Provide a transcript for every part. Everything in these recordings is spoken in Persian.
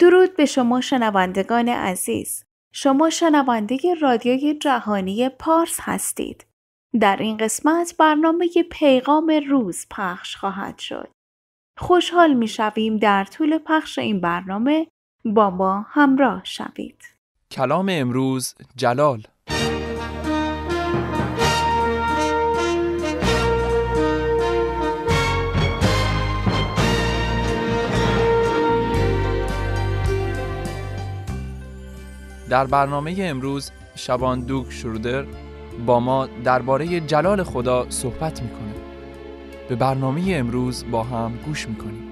درود به شما شنوندگان عزیز. شما شنونده رادیوی جهانی پارس هستید. در این قسمت برنامه پیغام روز پخش خواهد شد. خوشحال می شویم در طول پخش این برنامه با ما همراه شوید. کلام امروز جلال در برنامه امروز شبان دوگ شرودر با ما درباره جلال خدا صحبت میکنه به برنامه امروز با هم گوش میکنیم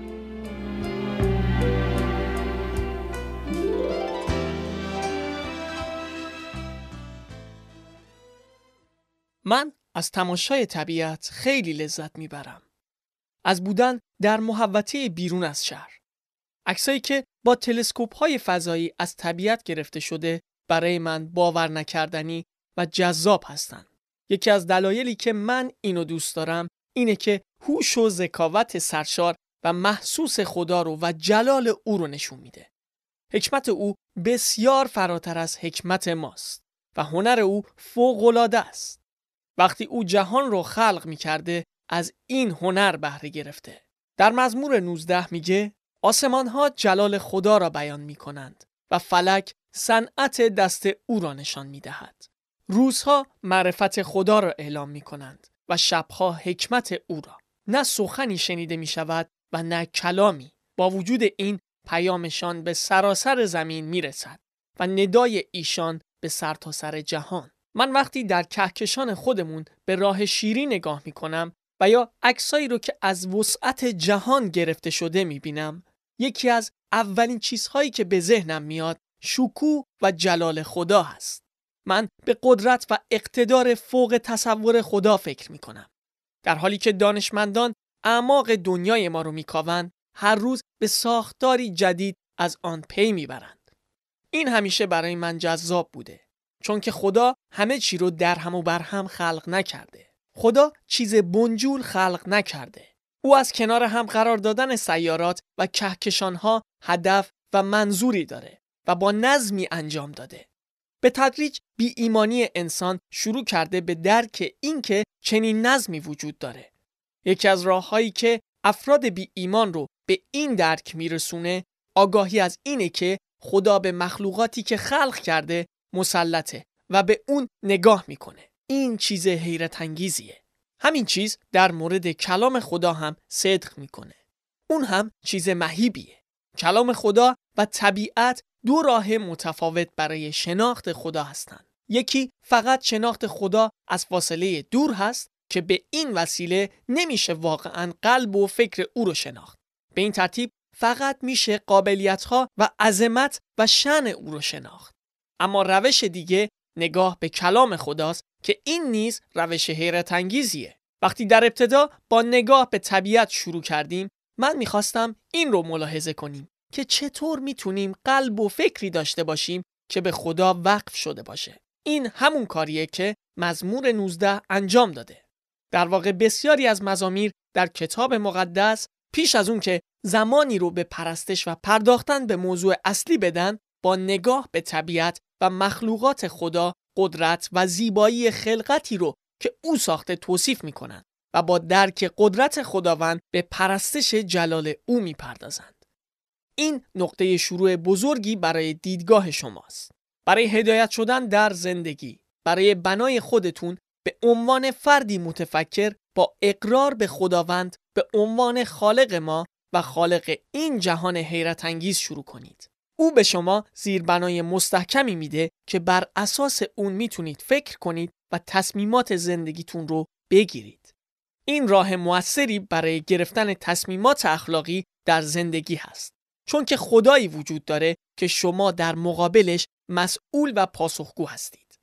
من از تماشای طبیعت خیلی لذت میبرم. از بودن در محوطه بیرون از شهر. عکسایی که با تلسکوپ های فضایی از طبیعت گرفته شده برای من باور نکردنی و جذاب هستند. یکی از دلایلی که من اینو دوست دارم اینه که هوش و ذکاوت سرشار و محسوس خدا رو و جلال او رو نشون میده. حکمت او بسیار فراتر از حکمت ماست و هنر او فوقالعاده است. وقتی او جهان رو خلق می از این هنر بهره گرفته. در مزمور 19 میگه آسمان ها جلال خدا را بیان می کنند و فلک صنعت دست او را نشان می دهد. روزها معرفت خدا را اعلام می کنند و شبها حکمت او را. نه سخنی شنیده می شود و نه کلامی. با وجود این پیامشان به سراسر زمین می رسد و ندای ایشان به سرتاسر سر جهان. من وقتی در کهکشان خودمون به راه شیری نگاه می و یا عکسایی رو که از وسعت جهان گرفته شده می بینم یکی از اولین چیزهایی که به ذهنم میاد شکو و جلال خدا هست. من به قدرت و اقتدار فوق تصور خدا فکر می کنم. در حالی که دانشمندان اعماق دنیای ما رو میکاوند، هر روز به ساختاری جدید از آن پی میبرند. این همیشه برای من جذاب بوده. چون که خدا همه چی رو در هم و بر هم خلق نکرده. خدا چیز بنجول خلق نکرده. او از کنار هم قرار دادن سیارات و کهکشانها هدف و منظوری داره و با نظمی انجام داده. به تدریج بی ایمانی انسان شروع کرده به درک اینکه چنین نظمی وجود داره. یکی از راههایی که افراد بی ایمان رو به این درک میرسونه آگاهی از اینه که خدا به مخلوقاتی که خلق کرده مسلطه و به اون نگاه میکنه. این چیز حیرت انگیزیه. همین چیز در مورد کلام خدا هم صدق میکنه. اون هم چیز مهیبیه. کلام خدا و طبیعت دو راه متفاوت برای شناخت خدا هستند. یکی فقط شناخت خدا از فاصله دور هست که به این وسیله نمیشه واقعا قلب و فکر او رو شناخت. به این ترتیب فقط میشه قابلیت ها و عظمت و شن او رو شناخت. اما روش دیگه نگاه به کلام خداست که این نیز روش حیرت انگیزیه وقتی در ابتدا با نگاه به طبیعت شروع کردیم من میخواستم این رو ملاحظه کنیم که چطور میتونیم قلب و فکری داشته باشیم که به خدا وقف شده باشه این همون کاریه که مزمور 19 انجام داده در واقع بسیاری از مزامیر در کتاب مقدس پیش از اون که زمانی رو به پرستش و پرداختن به موضوع اصلی بدن با نگاه به طبیعت و مخلوقات خدا قدرت و زیبایی خلقتی رو که او ساخته توصیف میکنند و با درک قدرت خداوند به پرستش جلال او میپردازند. این نقطه شروع بزرگی برای دیدگاه شماست. برای هدایت شدن در زندگی، برای بنای خودتون به عنوان فردی متفکر با اقرار به خداوند به عنوان خالق ما و خالق این جهان حیرت انگیز شروع کنید. او به شما زیربنای مستحکمی میده که بر اساس اون میتونید فکر کنید و تصمیمات زندگیتون رو بگیرید. این راه موثری برای گرفتن تصمیمات اخلاقی در زندگی هست. چون که خدایی وجود داره که شما در مقابلش مسئول و پاسخگو هستید.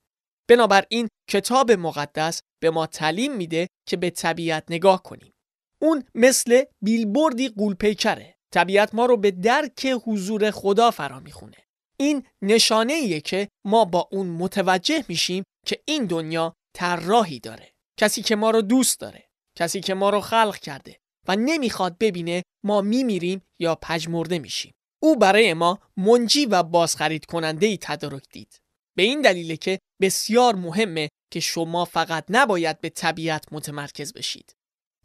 بنابراین کتاب مقدس به ما تعلیم میده که به طبیعت نگاه کنیم. اون مثل بیلبردی قولپیکره. طبیعت ما رو به درک حضور خدا فرا میخونه این نشانه ایه که ما با اون متوجه میشیم که این دنیا طراحی داره کسی که ما رو دوست داره کسی که ما رو خلق کرده و نمیخواد ببینه ما میمیریم یا پژمرده میشیم او برای ما منجی و بازخرید کننده ای تدارک دید به این دلیل که بسیار مهمه که شما فقط نباید به طبیعت متمرکز بشید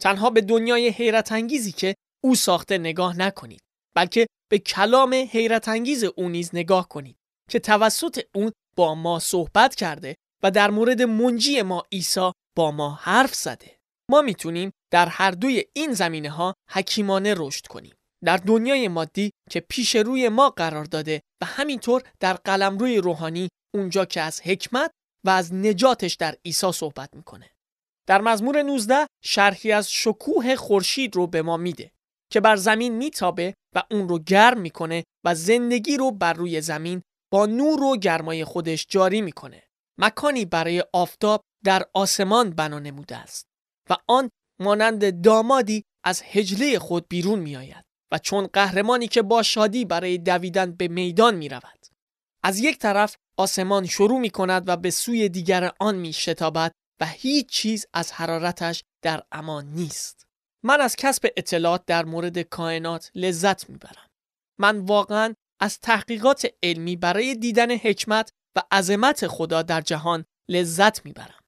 تنها به دنیای حیرت انگیزی که او ساخته نگاه نکنید بلکه به کلام حیرت انگیز او نیز نگاه کنید که توسط اون با ما صحبت کرده و در مورد منجی ما عیسی با ما حرف زده ما میتونیم در هر دوی این زمینه ها حکیمانه رشد کنیم در دنیای مادی که پیش روی ما قرار داده و همینطور در قلم روی روحانی اونجا که از حکمت و از نجاتش در عیسی صحبت میکنه در مزمور 19 شرحی از شکوه خورشید رو به ما میده که بر زمین میتابه و اون رو گرم میکنه و زندگی رو بر روی زمین با نور و گرمای خودش جاری میکنه. مکانی برای آفتاب در آسمان بنا نموده است و آن مانند دامادی از هجله خود بیرون میآید و چون قهرمانی که با شادی برای دویدن به میدان می رود. از یک طرف آسمان شروع می کند و به سوی دیگر آن می شتابد و هیچ چیز از حرارتش در امان نیست. من از کسب اطلاعات در مورد کائنات لذت میبرم. من واقعا از تحقیقات علمی برای دیدن حکمت و عظمت خدا در جهان لذت میبرم.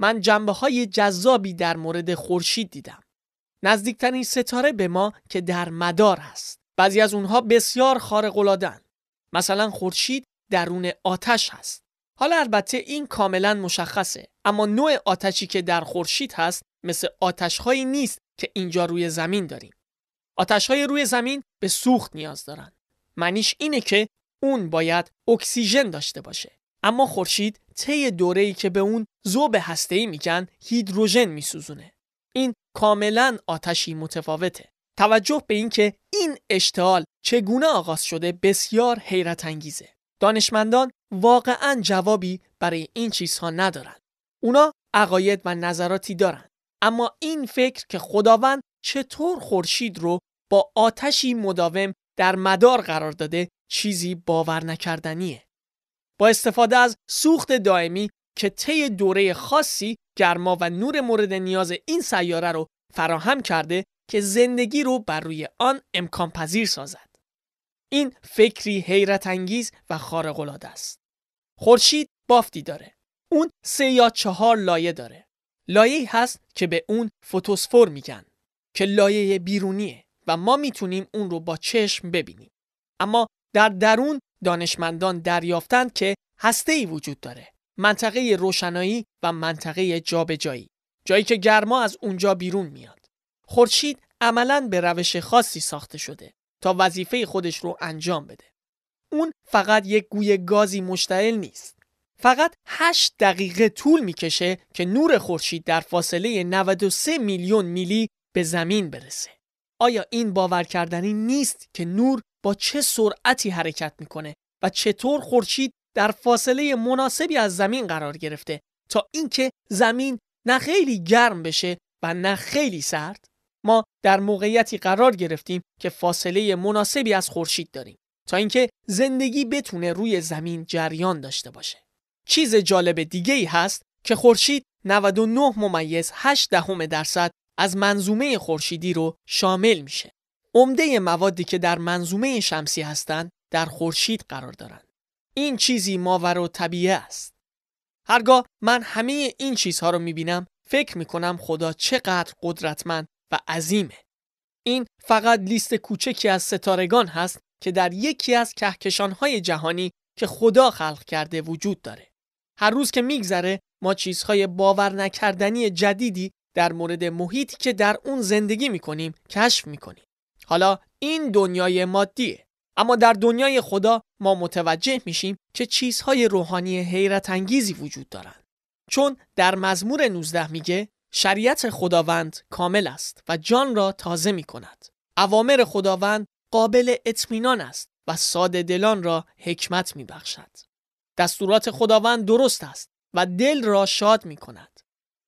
من جنبه های جذابی در مورد خورشید دیدم. نزدیکترین ستاره به ما که در مدار است. بعضی از اونها بسیار خارق‌العاده‌اند. مثلا خورشید درون آتش هست. حالا البته این کاملا مشخصه اما نوع آتشی که در خورشید هست مثل آتشهایی نیست که اینجا روی زمین داریم. آتش های روی زمین به سوخت نیاز دارن. معنیش اینه که اون باید اکسیژن داشته باشه. اما خورشید طی دوره‌ای که به اون ذوب هسته‌ای میگن هیدروژن میسوزونه. این کاملا آتشی متفاوته. توجه به اینکه این اشتعال چگونه آغاز شده بسیار حیرت انگیزه. دانشمندان واقعا جوابی برای این چیزها ندارن. اونا عقاید و نظراتی دارن. اما این فکر که خداوند چطور خورشید رو با آتشی مداوم در مدار قرار داده چیزی باور نکردنیه. با استفاده از سوخت دائمی که طی دوره خاصی گرما و نور مورد نیاز این سیاره رو فراهم کرده که زندگی رو بر روی آن امکان پذیر سازد. این فکری حیرت انگیز و خارق است. خورشید بافتی داره. اون سه یا چهار لایه داره. لایه هست که به اون فوتوسفور میگن که لایه بیرونیه و ما میتونیم اون رو با چشم ببینیم اما در درون دانشمندان دریافتند که هسته ای وجود داره منطقه روشنایی و منطقه جابجایی جایی که گرما از اونجا بیرون میاد خورشید عملا به روش خاصی ساخته شده تا وظیفه خودش رو انجام بده اون فقط یک گوی گازی مشتعل نیست فقط 8 دقیقه طول میکشه که نور خورشید در فاصله 93 میلیون میلی به زمین برسه. آیا این باور کردنی نیست که نور با چه سرعتی حرکت میکنه و چطور خورشید در فاصله مناسبی از زمین قرار گرفته تا اینکه زمین نه خیلی گرم بشه و نه خیلی سرد؟ ما در موقعیتی قرار گرفتیم که فاصله مناسبی از خورشید داریم تا اینکه زندگی بتونه روی زمین جریان داشته باشه. چیز جالب دیگه ای هست که خورشید 99 ممیز 8 دهم درصد از منظومه خورشیدی رو شامل میشه. عمده موادی که در منظومه شمسی هستند در خورشید قرار دارن. این چیزی ماور و طبیعه است. هرگاه من همه این چیزها رو میبینم فکر میکنم خدا چقدر قدرتمند و عظیمه. این فقط لیست کوچکی از ستارگان هست که در یکی از کهکشانهای جهانی که خدا خلق کرده وجود داره. هر روز که میگذره ما چیزهای باور نکردنی جدیدی در مورد محیطی که در اون زندگی میکنیم کشف میکنیم. حالا این دنیای مادیه. اما در دنیای خدا ما متوجه میشیم که چیزهای روحانی حیرت انگیزی وجود دارند. چون در مزمور 19 میگه شریعت خداوند کامل است و جان را تازه می کند. اوامر خداوند قابل اطمینان است و ساده دلان را حکمت می دستورات خداوند درست است و دل را شاد می کند.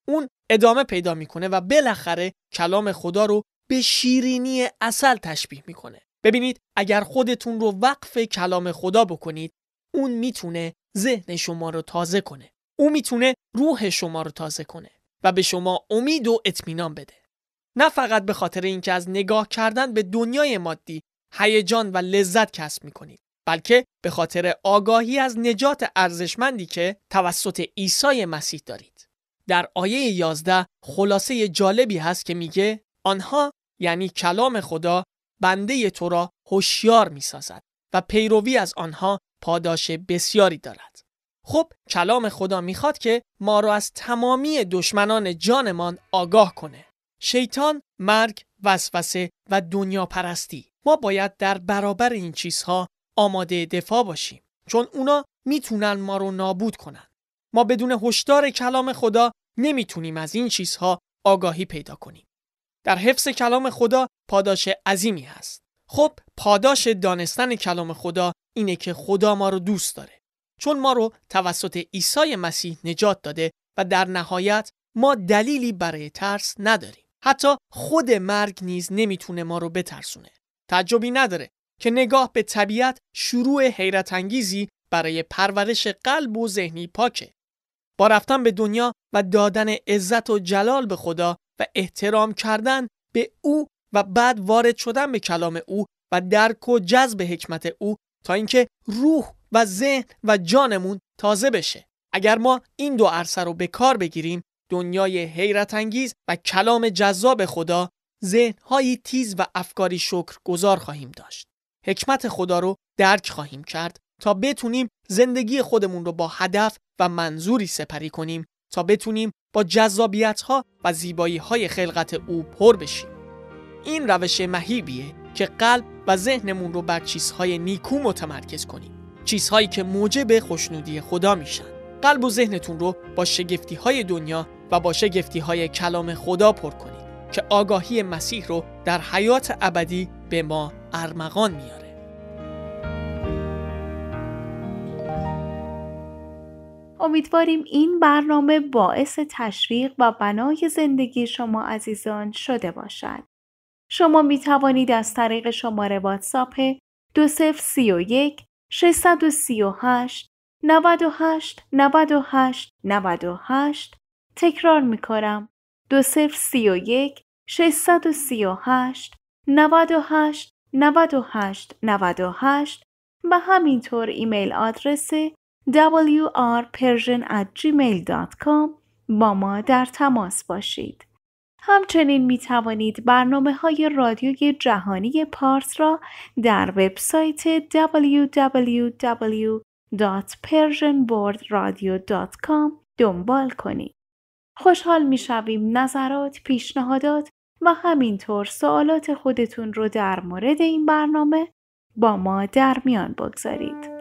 اون ادامه پیدا میکنه و بالاخره کلام خدا رو به شیرینی اصل تشبیه میکنه. ببینید اگر خودتون رو وقف کلام خدا بکنید اون تونه ذهن شما رو تازه کنه. او تونه روح شما رو تازه کنه و به شما امید و اطمینان بده. نه فقط به خاطر اینکه از نگاه کردن به دنیای مادی هیجان و لذت کسب میکنید بلکه به خاطر آگاهی از نجات ارزشمندی که توسط عیسی مسیح دارید. در آیه 11 خلاصه جالبی هست که میگه آنها یعنی کلام خدا بنده تو را هوشیار میسازد و پیروی از آنها پاداش بسیاری دارد. خب کلام خدا میخواد که ما را از تمامی دشمنان جانمان آگاه کنه. شیطان، مرگ، وسوسه و دنیا پرستی. ما باید در برابر این چیزها آماده دفاع باشیم چون اونا میتونن ما رو نابود کنن ما بدون هشدار کلام خدا نمیتونیم از این چیزها آگاهی پیدا کنیم در حفظ کلام خدا پاداش عظیمی هست خب پاداش دانستن کلام خدا اینه که خدا ما رو دوست داره چون ما رو توسط عیسی مسیح نجات داده و در نهایت ما دلیلی برای ترس نداریم حتی خود مرگ نیز نمیتونه ما رو بترسونه تعجبی نداره که نگاه به طبیعت شروع حیرت انگیزی برای پرورش قلب و ذهنی پاکه. با رفتن به دنیا و دادن عزت و جلال به خدا و احترام کردن به او و بعد وارد شدن به کلام او و درک و جذب حکمت او تا اینکه روح و ذهن و جانمون تازه بشه. اگر ما این دو عرصه رو به کار بگیریم دنیای حیرت انگیز و کلام جذاب خدا ذهنهایی تیز و افکاری شکر گذار خواهیم داشت. حکمت خدا رو درک خواهیم کرد تا بتونیم زندگی خودمون رو با هدف و منظوری سپری کنیم تا بتونیم با جذابیت ها و زیبایی های خلقت او پر بشیم این روش مهیبیه که قلب و ذهنمون رو بر چیزهای نیکو متمرکز کنیم چیزهایی که موجب خوشنودی خدا میشن قلب و ذهنتون رو با شگفتی های دنیا و با شگفتی های کلام خدا پر کنید که آگاهی مسیح رو در حیات ابدی به ما ارمغان میاره امیدواریم این برنامه باعث تشویق و بنای زندگی شما عزیزان شده باشد. شما می توانید از طریق شماره واتساپ 2031 638 98 98 98 تکرار می کنم 2031 638 98 9898 98 و همینطور ایمیل آدرس wrpersian@gmail.com با ما در تماس باشید. همچنین می توانید برنامه های رادیوی جهانی پارس را در وبسایت www.persianboardradio.com دنبال کنید. خوشحال می شویم نظرات، پیشنهادات و همینطور سوالات خودتون رو در مورد این برنامه با ما در میان بگذارید.